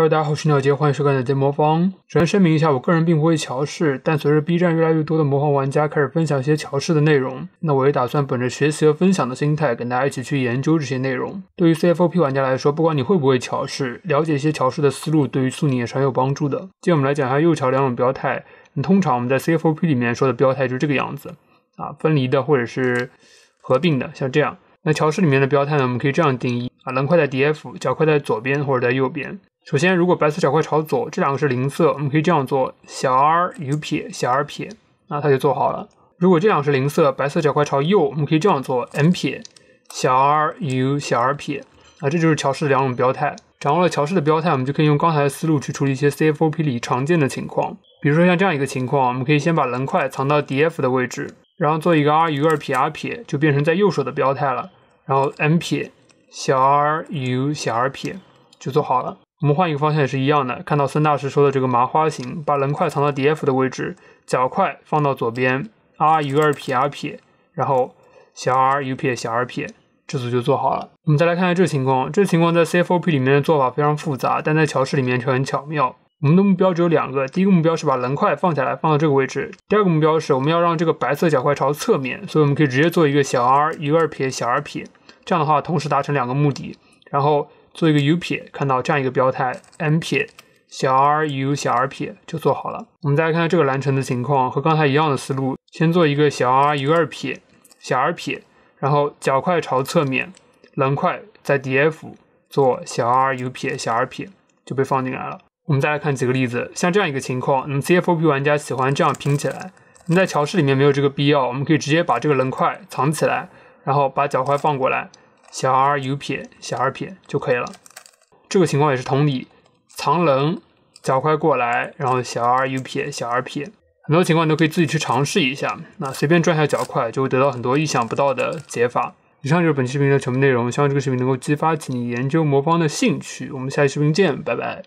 喽，大家好，我是鸟杰，欢迎收看的杰魔方。首先声明一下，我个人并不会调试，但随着 B 站越来越多的魔方玩家开始分享一些调试的内容，那我也打算本着学习和分享的心态，跟大家一起去研究这些内容。对于 CFOP 玩家来说，不管你会不会调试，了解一些调试的思路，对于速拧也是很有帮助的。今天我们来讲一下右桥两种标态。通常我们在 CFOP 里面说的标态就是这个样子啊，分离的或者是合并的，像这样。那乔氏里面的标态呢，我们可以这样定义啊，棱块在 DF，角块在左边或者在右边。首先，如果白色角块朝左，这两个是零色，我们可以这样做：小 r u 撇小 r 撇，那它就做好了。如果这两个是零色，白色角块朝右，我们可以这样做：m 撇小 r u 小 r 撇，啊，这就是桥式两种标态。掌握了桥式的标态，我们就可以用刚才的思路去处理一些 CFOP 里常见的情况。比如说像这样一个情况，我们可以先把棱块藏到 df 的位置，然后做一个 r u 二撇 r 撇，就变成在右手的标态了。然后 m 撇小 r u 小 r 撇就做好了。我们换一个方向也是一样的，看到孙大师说的这个麻花形，把棱块藏到 Df 的位置，角块放到左边，R 一个二撇 R 撇，然后小 R 一撇小 R 撇，这组就做好了。我们再来看看这情况，这情况在 CFOP 里面的做法非常复杂，但在桥式里面却很巧妙。我们的目标只有两个，第一个目标是把棱块放下来，放到这个位置；第二个目标是我们要让这个白色角块朝侧面，所以我们可以直接做一个小 R 一个二撇小 R 撇，这样的话同时达成两个目的，然后。做一个 u 撇，看到这样一个标态 m 撇小 r u 小 r 撇就做好了。我们再来看这个蓝城的情况，和刚才一样的思路，先做一个小 r u 二撇小 r 撇，然后角块朝侧面，棱块在 df 做小 r u 撇小 r 撇就被放进来了。我们再来看几个例子，像这样一个情况，你 CFOP 玩家喜欢这样拼起来，你在桥式里面没有这个必要，我们可以直接把这个棱块藏起来，然后把脚块放过来。小 r u 撇小 r 撇就可以了，这个情况也是同理，藏棱，角块过来，然后小 r u 撇小 r 撇，很多情况你都可以自己去尝试一下，那随便转一下角块就会得到很多意想不到的解法。以上就是本期视频的全部内容，希望这个视频能够激发起你研究魔方的兴趣。我们下期视频见，拜拜。